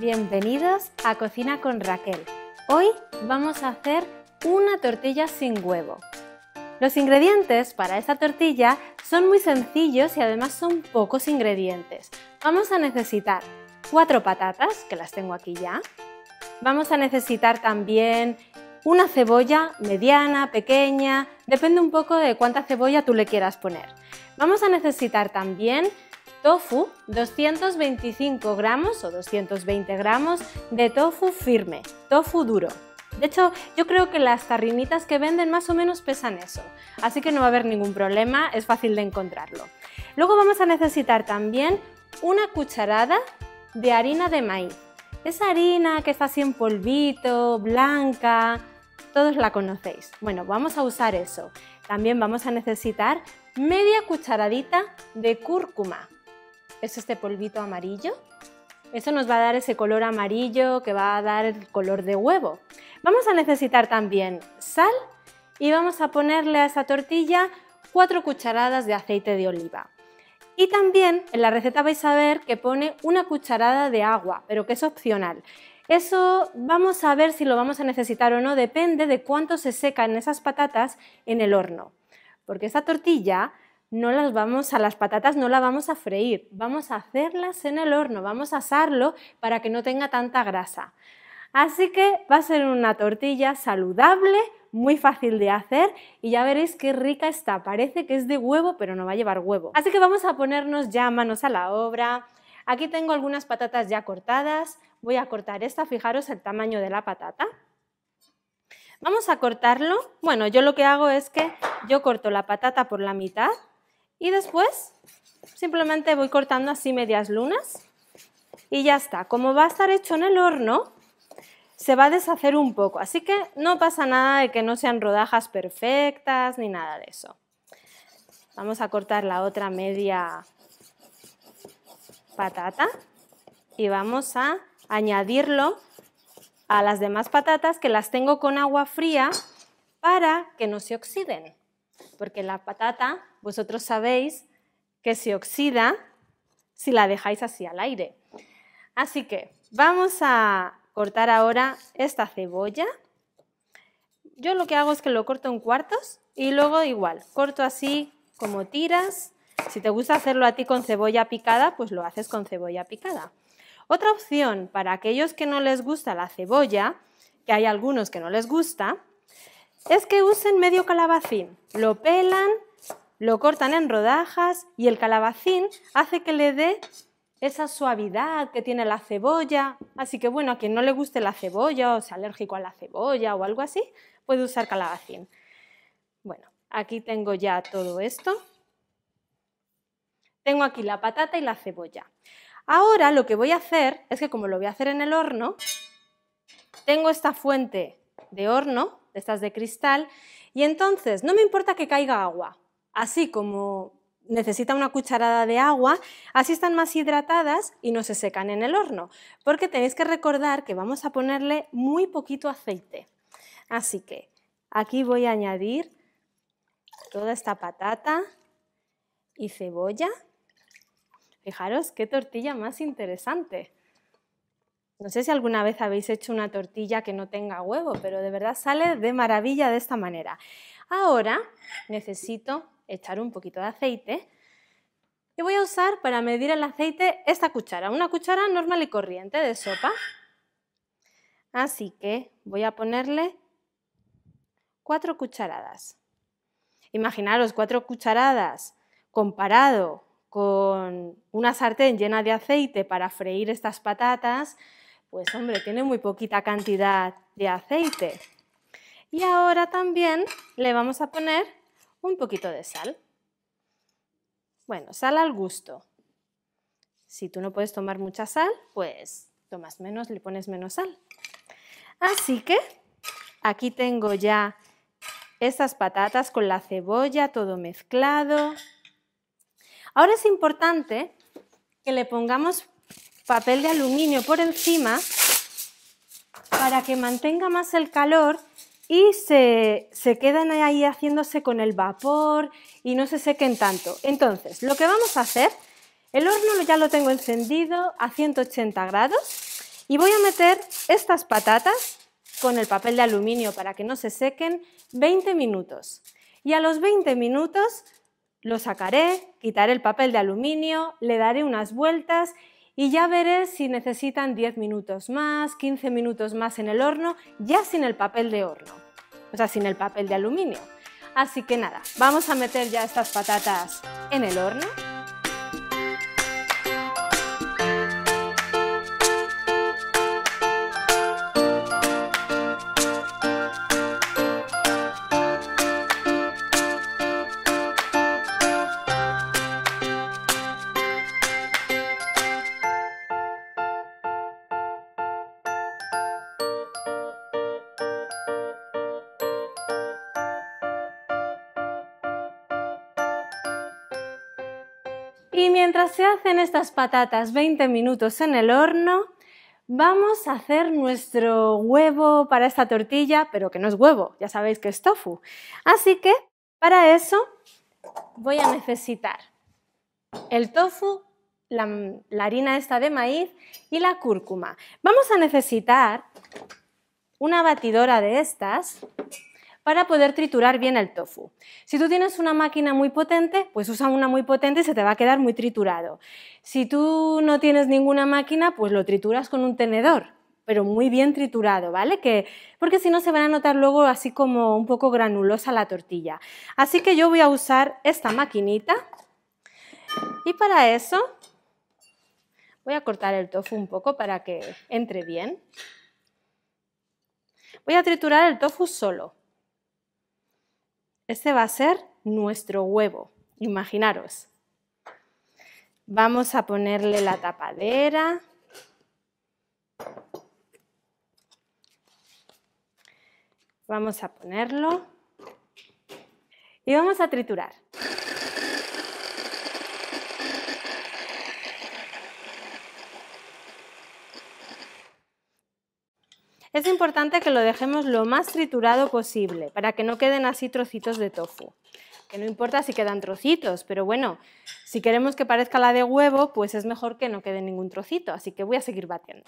bienvenidos a Cocina con Raquel. Hoy vamos a hacer una tortilla sin huevo. Los ingredientes para esta tortilla son muy sencillos y además son pocos ingredientes. Vamos a necesitar cuatro patatas, que las tengo aquí ya. Vamos a necesitar también una cebolla mediana, pequeña, depende un poco de cuánta cebolla tú le quieras poner. Vamos a necesitar también Tofu, 225 gramos o 220 gramos de tofu firme, tofu duro. De hecho, yo creo que las tarrinitas que venden más o menos pesan eso, así que no va a haber ningún problema, es fácil de encontrarlo. Luego vamos a necesitar también una cucharada de harina de maíz. Esa harina que está así en polvito, blanca, todos la conocéis. Bueno, vamos a usar eso. También vamos a necesitar media cucharadita de cúrcuma es este polvito amarillo. Eso nos va a dar ese color amarillo que va a dar el color de huevo. Vamos a necesitar también sal y vamos a ponerle a esa tortilla cuatro cucharadas de aceite de oliva. Y también en la receta vais a ver que pone una cucharada de agua, pero que es opcional. Eso vamos a ver si lo vamos a necesitar o no, depende de cuánto se secan esas patatas en el horno. Porque esta tortilla no las vamos a las patatas, no las vamos a freír, vamos a hacerlas en el horno, vamos a asarlo para que no tenga tanta grasa. Así que va a ser una tortilla saludable, muy fácil de hacer y ya veréis qué rica está. Parece que es de huevo, pero no va a llevar huevo. Así que vamos a ponernos ya manos a la obra. Aquí tengo algunas patatas ya cortadas. Voy a cortar esta, fijaros el tamaño de la patata. Vamos a cortarlo. Bueno, yo lo que hago es que yo corto la patata por la mitad y después simplemente voy cortando así medias lunas y ya está. Como va a estar hecho en el horno, se va a deshacer un poco, así que no pasa nada de que no sean rodajas perfectas ni nada de eso. Vamos a cortar la otra media patata y vamos a añadirlo a las demás patatas que las tengo con agua fría para que no se oxiden porque la patata, vosotros sabéis que se oxida si la dejáis así al aire. Así que vamos a cortar ahora esta cebolla. Yo lo que hago es que lo corto en cuartos y luego igual, corto así como tiras. Si te gusta hacerlo a ti con cebolla picada, pues lo haces con cebolla picada. Otra opción para aquellos que no les gusta la cebolla, que hay algunos que no les gusta, es que usen medio calabacín. Lo pelan, lo cortan en rodajas y el calabacín hace que le dé esa suavidad que tiene la cebolla. Así que bueno, a quien no le guste la cebolla o sea alérgico a la cebolla o algo así, puede usar calabacín. Bueno, aquí tengo ya todo esto. Tengo aquí la patata y la cebolla. Ahora lo que voy a hacer es que como lo voy a hacer en el horno, tengo esta fuente de horno estas de cristal, y entonces no me importa que caiga agua, así como necesita una cucharada de agua, así están más hidratadas y no se secan en el horno, porque tenéis que recordar que vamos a ponerle muy poquito aceite. Así que aquí voy a añadir toda esta patata y cebolla. Fijaros qué tortilla más interesante. No sé si alguna vez habéis hecho una tortilla que no tenga huevo, pero de verdad sale de maravilla de esta manera. Ahora necesito echar un poquito de aceite y voy a usar para medir el aceite esta cuchara, una cuchara normal y corriente de sopa. Así que voy a ponerle cuatro cucharadas. Imaginaros cuatro cucharadas comparado con una sartén llena de aceite para freír estas patatas, pues hombre, tiene muy poquita cantidad de aceite. Y ahora también le vamos a poner un poquito de sal. Bueno, sal al gusto. Si tú no puedes tomar mucha sal, pues tomas menos, le pones menos sal. Así que aquí tengo ya estas patatas con la cebolla, todo mezclado. Ahora es importante que le pongamos papel de aluminio por encima para que mantenga más el calor y se, se, quedan ahí haciéndose con el vapor y no se sequen tanto. Entonces, lo que vamos a hacer, el horno ya lo tengo encendido a 180 grados y voy a meter estas patatas con el papel de aluminio para que no se sequen 20 minutos. Y a los 20 minutos lo sacaré, quitaré el papel de aluminio, le daré unas vueltas y ya veré si necesitan 10 minutos más, 15 minutos más en el horno, ya sin el papel de horno, o sea, sin el papel de aluminio. Así que nada, vamos a meter ya estas patatas en el horno. se hacen estas patatas 20 minutos en el horno, vamos a hacer nuestro huevo para esta tortilla, pero que no es huevo, ya sabéis que es tofu. Así que para eso voy a necesitar el tofu, la, harina esta de maíz y la cúrcuma. Vamos a necesitar una batidora de estas para poder triturar bien el tofu. Si tú tienes una máquina muy potente, pues usa una muy potente y se te va a quedar muy triturado. Si tú no tienes ninguna máquina, pues lo trituras con un tenedor pero muy bien triturado, ¿vale? Que, porque si no se van a notar luego así como un poco granulosa la tortilla. Así que yo voy a usar esta maquinita y para eso voy a cortar el tofu un poco para que entre bien. Voy a triturar el tofu solo, este va a ser nuestro huevo, imaginaros. Vamos a ponerle la tapadera. Vamos a ponerlo. Y vamos a triturar. Es importante que lo dejemos lo más triturado posible para que no queden así trocitos de tofu. Que no importa si quedan trocitos, pero bueno, si queremos que parezca la de huevo, pues es mejor que no quede ningún trocito, así que voy a seguir batiendo.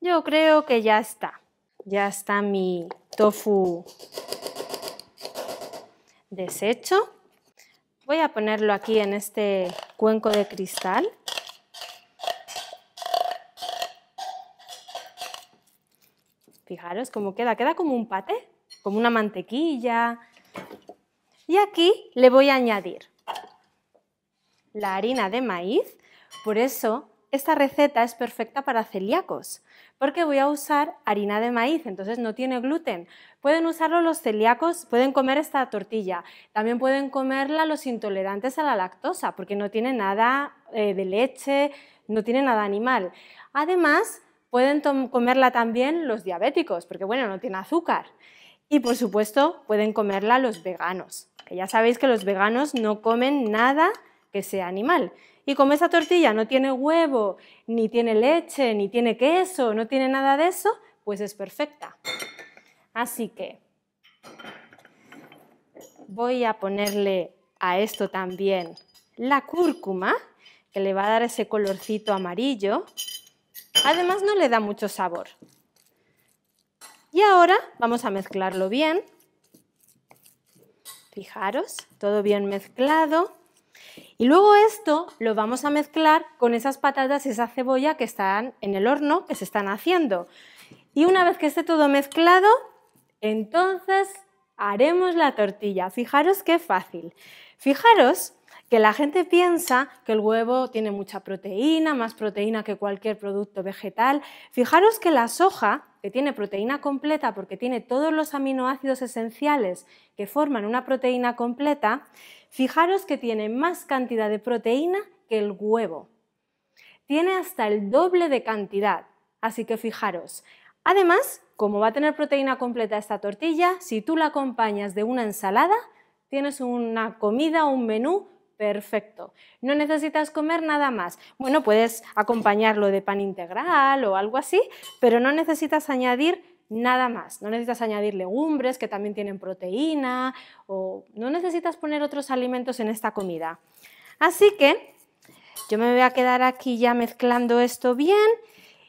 Yo creo que ya está. Ya está mi tofu deshecho. Voy a ponerlo aquí en este cuenco de cristal. Fijaros cómo queda, queda como un pate, como una mantequilla. Y aquí le voy a añadir la harina de maíz, por eso esta receta es perfecta para celíacos, porque voy a usar harina de maíz, entonces no tiene gluten. Pueden usarlo los celíacos, pueden comer esta tortilla. También pueden comerla los intolerantes a la lactosa, porque no tiene nada eh, de leche, no tiene nada animal. Además, pueden comerla también los diabéticos, porque bueno, no tiene azúcar. Y por supuesto, pueden comerla los veganos, ya sabéis que los veganos no comen nada que sea animal. Y como esa tortilla no tiene huevo, ni tiene leche, ni tiene queso, no tiene nada de eso, pues es perfecta. Así que voy a ponerle a esto también la cúrcuma, que le va a dar ese colorcito amarillo. Además no le da mucho sabor. Y ahora vamos a mezclarlo bien. Fijaros, todo bien mezclado. Y luego esto lo vamos a mezclar con esas patatas y esa cebolla que están en el horno, que se están haciendo. Y una vez que esté todo mezclado, entonces haremos la tortilla. Fijaros qué fácil. Fijaros que la gente piensa que el huevo tiene mucha proteína, más proteína que cualquier producto vegetal. Fijaros que la soja, que tiene proteína completa porque tiene todos los aminoácidos esenciales que forman una proteína completa, fijaros que tiene más cantidad de proteína que el huevo. Tiene hasta el doble de cantidad, así que fijaros. Además, como va a tener proteína completa esta tortilla, si tú la acompañas de una ensalada, tienes una comida, o un menú Perfecto. No necesitas comer nada más. Bueno, puedes acompañarlo de pan integral o algo así, pero no necesitas añadir nada más. No necesitas añadir legumbres que también tienen proteína o no necesitas poner otros alimentos en esta comida. Así que yo me voy a quedar aquí ya mezclando esto bien.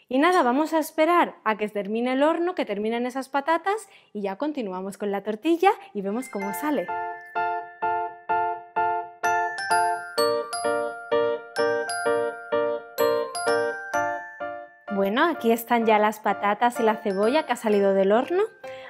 Y nada, vamos a esperar a que termine el horno, que terminen esas patatas y ya continuamos con la tortilla y vemos cómo sale. Aquí están ya las patatas y la cebolla que ha salido del horno.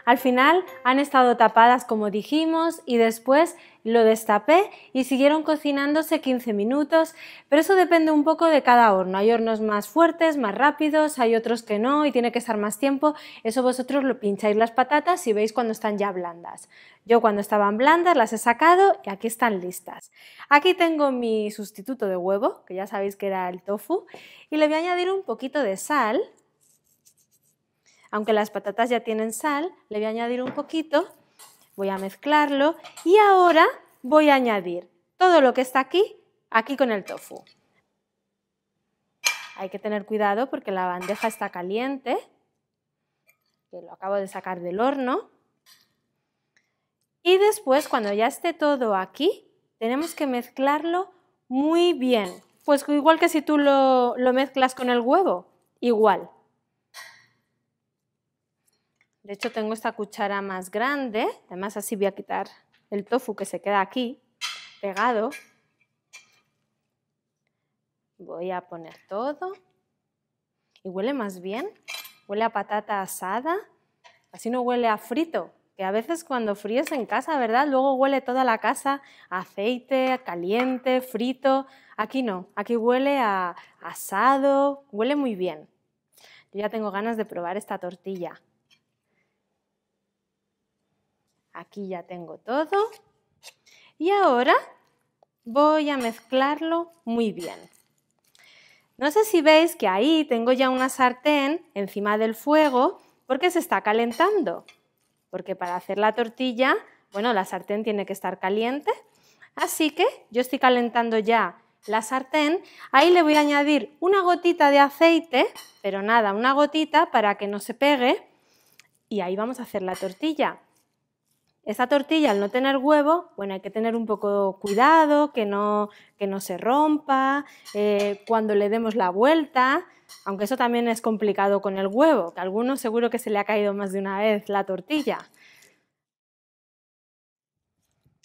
Al final han estado tapadas como dijimos y después lo destapé y siguieron cocinándose 15 minutos, pero eso depende un poco de cada horno. Hay hornos más fuertes, más rápidos, hay otros que no y tiene que estar más tiempo. Eso vosotros lo pincháis las patatas y veis cuando están ya blandas. Yo cuando estaban blandas las he sacado y aquí están listas. Aquí tengo mi sustituto de huevo, que ya sabéis que era el tofu, y le voy a añadir un poquito de sal aunque las patatas ya tienen sal, le voy a añadir un poquito, voy a mezclarlo y ahora voy a añadir todo lo que está aquí, aquí con el tofu. Hay que tener cuidado porque la bandeja está caliente, que lo acabo de sacar del horno. Y después, cuando ya esté todo aquí, tenemos que mezclarlo muy bien. Pues igual que si tú lo, lo mezclas con el huevo, igual. De hecho, tengo esta cuchara más grande. Además, así voy a quitar el tofu que se queda aquí pegado. Voy a poner todo. Y huele más bien. Huele a patata asada. Así no huele a frito. Que a veces cuando fríes en casa, ¿verdad? Luego huele toda la casa a aceite, caliente, frito. Aquí no. Aquí huele a asado. Huele muy bien. Yo ya tengo ganas de probar esta tortilla. Aquí ya tengo todo. Y ahora voy a mezclarlo muy bien. No sé si veis que ahí tengo ya una sartén encima del fuego porque se está calentando. Porque para hacer la tortilla, bueno, la sartén tiene que estar caliente. Así que yo estoy calentando ya la sartén. Ahí le voy a añadir una gotita de aceite, pero nada, una gotita para que no se pegue. Y ahí vamos a hacer la tortilla esa tortilla al no tener huevo, bueno, hay que tener un poco cuidado, que no, que no se rompa, eh, cuando le demos la vuelta, aunque eso también es complicado con el huevo, que a alguno seguro que se le ha caído más de una vez la tortilla.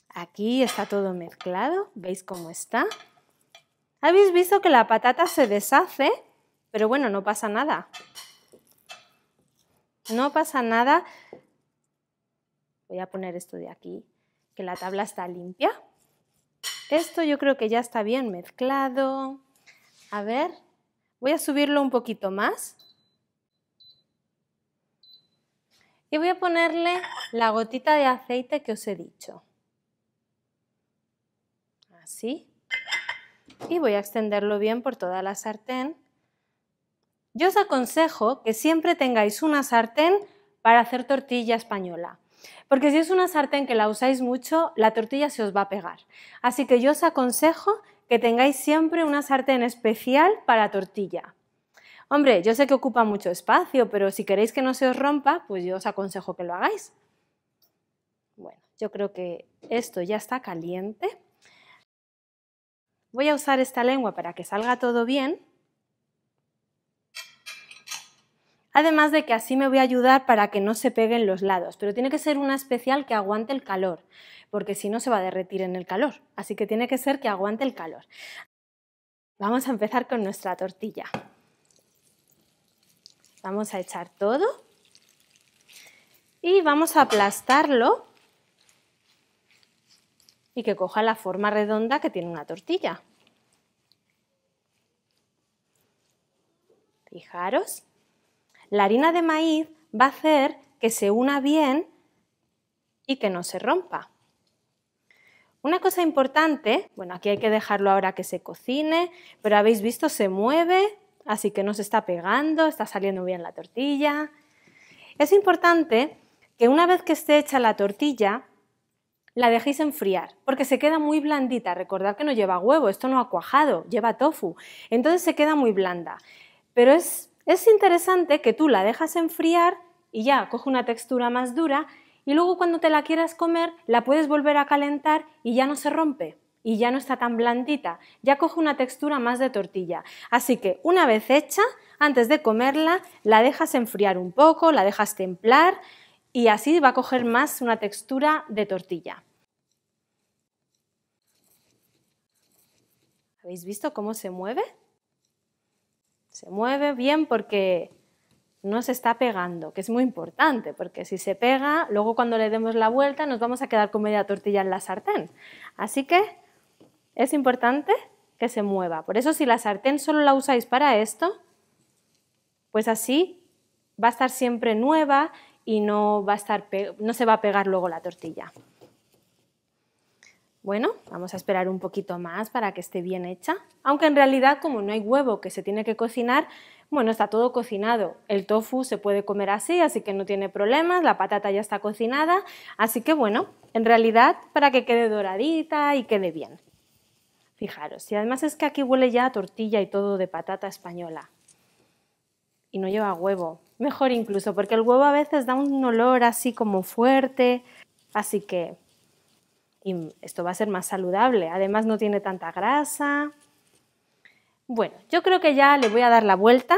Aquí está todo mezclado, ¿veis cómo está? Habéis visto que la patata se deshace, pero bueno, no pasa nada. No pasa nada voy a poner esto de aquí, que la tabla está limpia. Esto yo creo que ya está bien mezclado. A ver, voy a subirlo un poquito más. Y voy a ponerle la gotita de aceite que os he dicho. Así. Y voy a extenderlo bien por toda la sartén. Yo os aconsejo que siempre tengáis una sartén para hacer tortilla española porque si es una sartén que la usáis mucho, la tortilla se os va a pegar. Así que yo os aconsejo que tengáis siempre una sartén especial para tortilla. Hombre, yo sé que ocupa mucho espacio, pero si queréis que no se os rompa, pues yo os aconsejo que lo hagáis. Bueno, yo creo que esto ya está caliente. Voy a usar esta lengua para que salga todo bien Además de que así me voy a ayudar para que no se peguen los lados, pero tiene que ser una especial que aguante el calor, porque si no se va a derretir en el calor. Así que tiene que ser que aguante el calor. Vamos a empezar con nuestra tortilla. Vamos a echar todo y vamos a aplastarlo y que coja la forma redonda que tiene una tortilla. Fijaros. La harina de maíz va a hacer que se una bien y que no se rompa. Una cosa importante, bueno, aquí hay que dejarlo ahora que se cocine, pero habéis visto, se mueve, así que no se está pegando, está saliendo bien la tortilla. Es importante que una vez que esté hecha la tortilla, la dejéis enfriar, porque se queda muy blandita. Recordad que no lleva huevo, esto no ha cuajado, lleva tofu, entonces se queda muy blanda. Pero es es interesante que tú la dejas enfriar y ya coge una textura más dura y luego cuando te la quieras comer la puedes volver a calentar y ya no se rompe y ya no está tan blandita, ya coge una textura más de tortilla. Así que una vez hecha, antes de comerla, la dejas enfriar un poco, la dejas templar y así va a coger más una textura de tortilla. ¿Habéis visto cómo se mueve? se mueve bien porque no se está pegando, que es muy importante, porque si se pega, luego cuando le demos la vuelta nos vamos a quedar con media tortilla en la sartén. Así que es importante que se mueva. Por eso si la sartén solo la usáis para esto, pues así va a estar siempre nueva y no, no se va a pegar luego la tortilla. Bueno, vamos a esperar un poquito más para que esté bien hecha. Aunque en realidad, como no hay huevo que se tiene que cocinar, bueno, está todo cocinado. El tofu se puede comer así, así que no tiene problemas. La patata ya está cocinada. Así que bueno, en realidad, para que quede doradita y quede bien. Fijaros, y además es que aquí huele ya a tortilla y todo de patata española. Y no lleva huevo. Mejor incluso, porque el huevo a veces da un olor así como fuerte. Así que y esto va a ser más saludable. Además no tiene tanta grasa. Bueno, yo creo que ya le voy a dar la vuelta.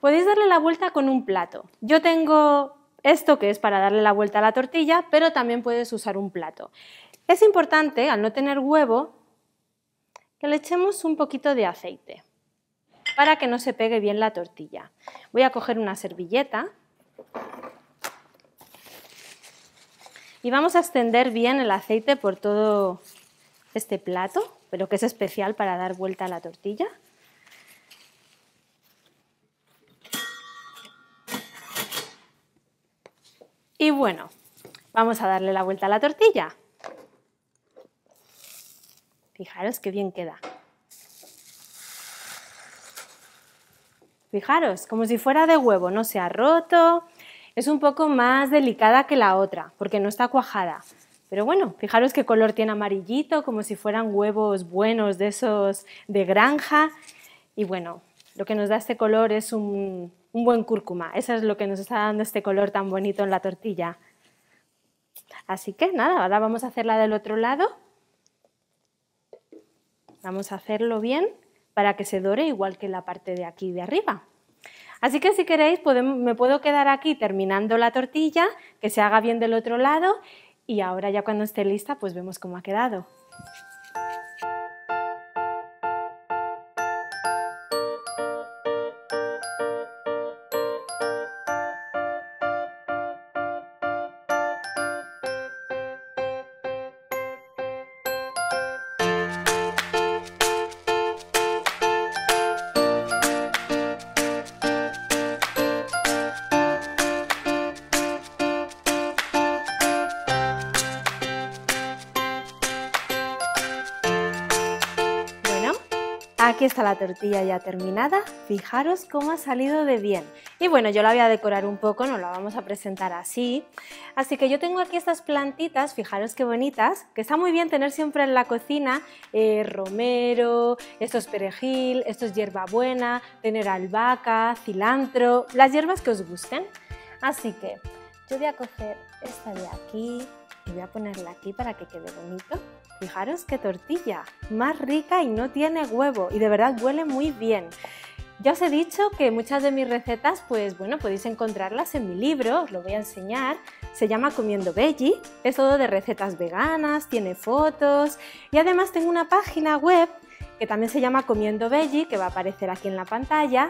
Podéis darle la vuelta con un plato. Yo tengo esto que es para darle la vuelta a la tortilla, pero también puedes usar un plato. Es importante, al no tener huevo, que le echemos un poquito de aceite para que no se pegue bien la tortilla. Voy a coger una servilleta y vamos a extender bien el aceite por todo este plato, pero que es especial para dar vuelta a la tortilla. Y bueno, vamos a darle la vuelta a la tortilla. Fijaros qué bien queda. Fijaros, como si fuera de huevo, no se ha roto, es un poco más delicada que la otra, porque no está cuajada. Pero bueno, fijaros qué color tiene amarillito, como si fueran huevos buenos de esos de granja. Y bueno, lo que nos da este color es un, buen cúrcuma. Eso es lo que nos está dando este color tan bonito en la tortilla. Así que nada, ahora vamos a hacerla del otro lado. Vamos a hacerlo bien para que se dore igual que la parte de aquí de arriba. Así que si queréis, me puedo quedar aquí terminando la tortilla, que se haga bien del otro lado y ahora ya cuando esté lista, pues vemos cómo ha quedado. está la tortilla ya terminada, fijaros cómo ha salido de bien. Y bueno, yo la voy a decorar un poco, no la vamos a presentar así. Así que yo tengo aquí estas plantitas, fijaros qué bonitas, que está muy bien tener siempre en la cocina eh, romero, esto es perejil, esto es hierbabuena, tener albahaca, cilantro, las hierbas que os gusten. Así que yo voy a coger esta de aquí y voy a ponerla aquí para que quede bonito. Fijaros qué tortilla, más rica y no tiene huevo y de verdad huele muy bien. Ya os he dicho que muchas de mis recetas, pues bueno, podéis encontrarlas en mi libro, os lo voy a enseñar. Se llama Comiendo Veggie, es todo de recetas veganas, tiene fotos y además tengo una página web que también se llama Comiendo Veggie, que va a aparecer aquí en la pantalla,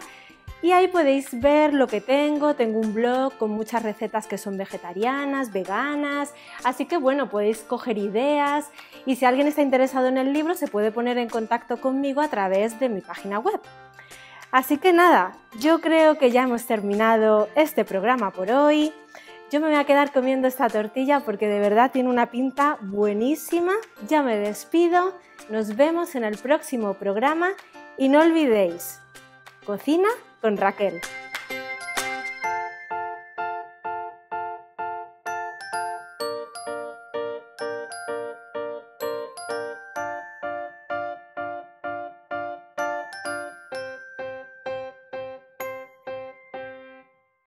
y ahí podéis ver lo que tengo. Tengo un blog con muchas recetas que son vegetarianas, veganas, así que bueno, podéis coger ideas y si alguien está interesado en el libro se puede poner en contacto conmigo a través de mi página web. Así que nada, yo creo que ya hemos terminado este programa por hoy. Yo me voy a quedar comiendo esta tortilla porque de verdad tiene una pinta buenísima. Ya me despido, nos vemos en el próximo programa y no olvidéis, cocina con Raquel.